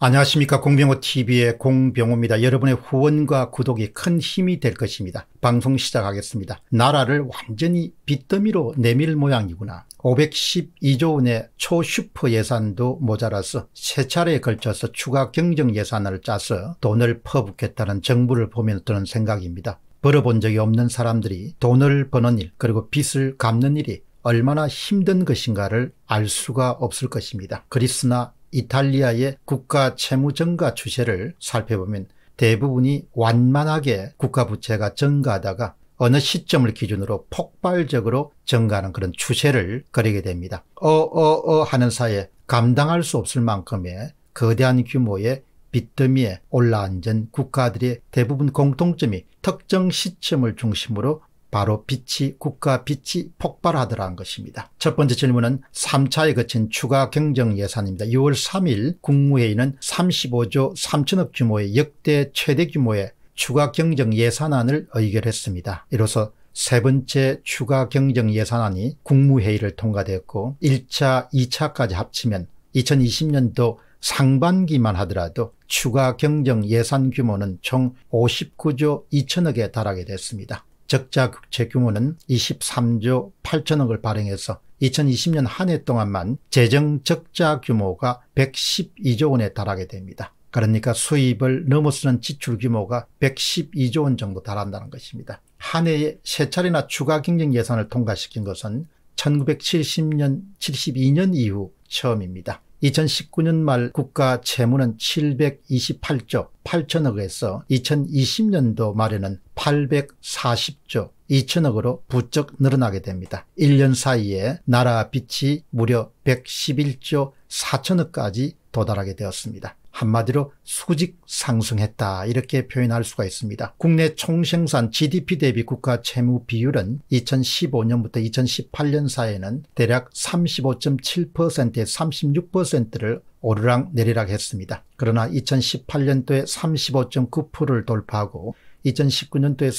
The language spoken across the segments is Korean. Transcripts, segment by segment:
안녕하십니까 공병호TV의 공병호입니다. 여러분의 후원과 구독이 큰 힘이 될 것입니다. 방송 시작하겠습니다. 나라를 완전히 빚더미로 내밀 모양이구나. 512조 원의 초슈퍼 예산도 모자라서 세 차례에 걸쳐서 추가 경정 예산을 짜서 돈을 퍼붓겠다는 정부를 보면 드는 생각입니다. 벌어본 적이 없는 사람들이 돈을 버는 일 그리고 빚을 갚는 일이 얼마나 힘든 것인가를 알 수가 없을 것입니다. 그리스나 이탈리아의 국가 채무 증가 추세를 살펴보면 대부분이 완만하게 국가 부채가 증가하다가 어느 시점을 기준으로 폭발적으로 증가하는 그런 추세를 그리게 됩니다. 어어어 어, 어 하는 사이에 감당할 수 없을 만큼의 거대한 규모의 빚더미에 올라앉은 국가들의 대부분 공통점이 특정 시점을 중심으로 바로 빛이 국가 빛이 폭발하더라는 것입니다. 첫 번째 질문은 3차에 거친 추가 경정 예산입니다. 6월 3일 국무회의는 35조 3천억 규모의 역대 최대 규모의 추가 경정 예산안을 의결했습니다. 이로써 세 번째 추가 경정 예산안이 국무회의를 통과되었고 1차, 2차까지 합치면 2020년도 상반기만 하더라도 추가 경정 예산 규모는 총 59조 2천억에 달하게 됐습니다. 적자 국채 규모는 23조 8천억을 발행해서 2020년 한 해 동안만 재정 적자 규모가 112조 원에 달하게 됩니다. 그러니까 수입을 넘어서는 지출 규모가 112조 원 정도 달한다는 것입니다. 한 해에 세 차례나 추가 경쟁 예산을 통과시킨 것은 1970년, 72년 이후 처음입니다. 2019년 말 국가 채무는 728조 8천억에서 2020년도 말에는 840조 2천억으로 부쩍 늘어나게 됩니다. 1년 사이에 나라 빚이 무려 111조 4천억까지 도달하게 되었습니다. 한마디로 수직 상승했다 이렇게 표현할 수가 있습니다. 국내 총생산 GDP 대비 국가 채무 비율은 2015년부터 2018년 사이에는 대략 35.7%에 36%를 오르락 내리락 했습니다. 그러나 2018년도에 35.9%를 돌파하고 2019년도에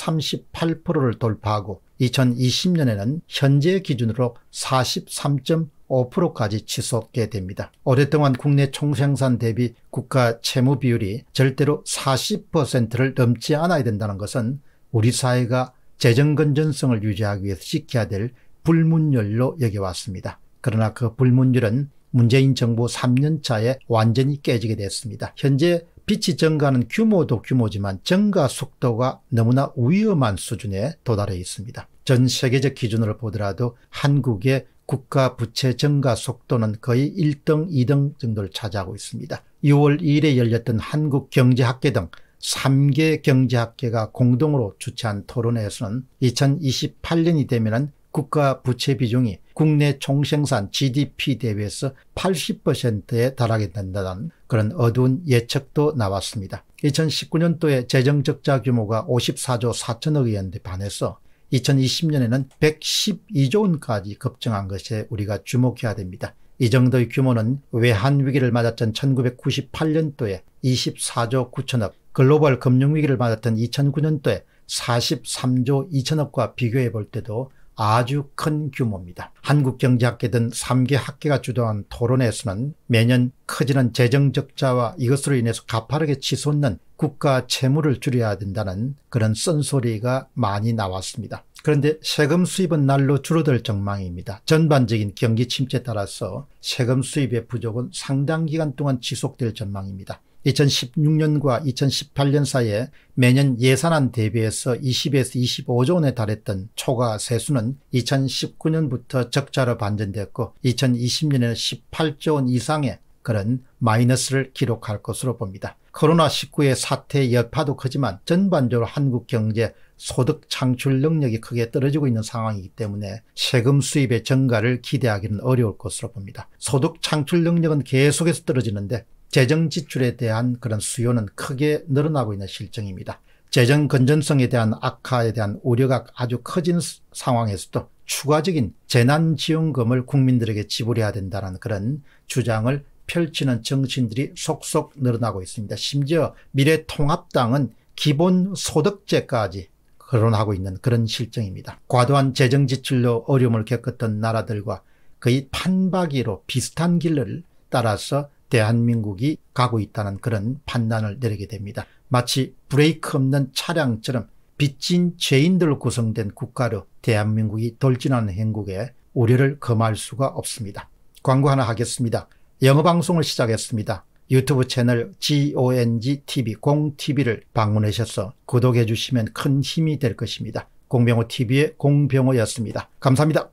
38%를 돌파하고 2020년에는 현재 기준으로 5%까지 치솟게 됩니다. 오랫동안 국내 총생산 대비 국가 채무 비율이 절대로 40%를 넘지 않아야 된다는 것은 우리 사회가 재정건전성을 유지하기 위해서 지켜야 될 불문율로 여겨왔습니다. 그러나 그 불문율은 문재인 정부 3년차에 완전히 깨지게 됐습니다. 현재 빛이 증가하는 규모도 규모지만 증가 속도가 너무나 위험한 수준에 도달해 있습니다. 전 세계적 기준으로 보더라도 한국의 국가 부채 증가 속도는 거의 1등, 2등 정도를 차지하고 있습니다. 6월 2일에 열렸던 한국경제학계등 3개 경제학계가 공동으로 주최한 토론회에서는 2028년이 되면 국가 부채 비중이 국내 총생산 GDP 대비해서 80%에 달하게 된다는 그런 어두운 예측도 나왔습니다. 2019년도에 재정적자 규모가 54조 4천억 위안에 반해서 2020년에는 112조 원까지 급증한 것에 우리가 주목해야 됩니다. 이 정도의 규모는 외환위기를 맞았던 1998년도에 24조 9천억, 글로벌 금융위기를 맞았던 2009년도에 43조 2천억과 비교해 볼 때도 아주 큰 규모입니다. 한국경제학계든 3개 학계가 주도한 토론에서는 매년 커지는 재정적자와 이것으로 인해서 가파르게 치솟는 국가 채무를 줄여야 된다는 그런 쓴소리가 많이 나왔습니다. 그런데 세금 수입은 날로 줄어들 전망입니다. 전반적인 경기 침체에 따라서 세금 수입의 부족은 상당 기간 동안 지속될 전망입니다. 2016년과 2018년 사이에 매년 예산안 대비해서 20에서 25조 원에 달했던 초과 세수는 2019년부터 적자로 반전되었고 2020년에는 18조 원 이상의 그런 마이너스를 기록할 것으로 봅니다. 코로나19의 사태 여파도 크지만 전반적으로 한국 경제 소득 창출 능력이 크게 떨어지고 있는 상황이기 때문에 세금 수입의 증가를 기대하기는 어려울 것으로 봅니다. 소득 창출 능력은 계속해서 떨어지는데 재정 지출에 대한 그런 수요는 크게 늘어나고 있는 실정입니다. 재정 건전성에 대한 악화에 대한 우려가 아주 커진 상황에서도 추가적인 재난지원금을 국민들에게 지불해야 된다는 그런 주장을 펼치는 정신들이 속속 늘어나고 있습니다. 심지어 미래통합당은 기본소득제까지 거론하고 있는 그런 실정입니다. 과도한 재정지출로 어려움을 겪었던 나라들과 거의 판박이로 비슷한 길을 따라서 대한민국이 가고 있다는 그런 판단을 내리게 됩니다. 마치 브레이크 없는 차량처럼 빚진 죄인들로 구성된 국가로 대한민국이 돌진하는 행국에 우려를 금할 수가 없습니다. 광고 하나 하겠습니다. 영어 방송을 시작했습니다. 유튜브 채널 GONGTV 공TV를 방문하셔서 구독해 주시면 큰 힘이 될 것입니다. 공병호TV의 공병호였습니다. 감사합니다.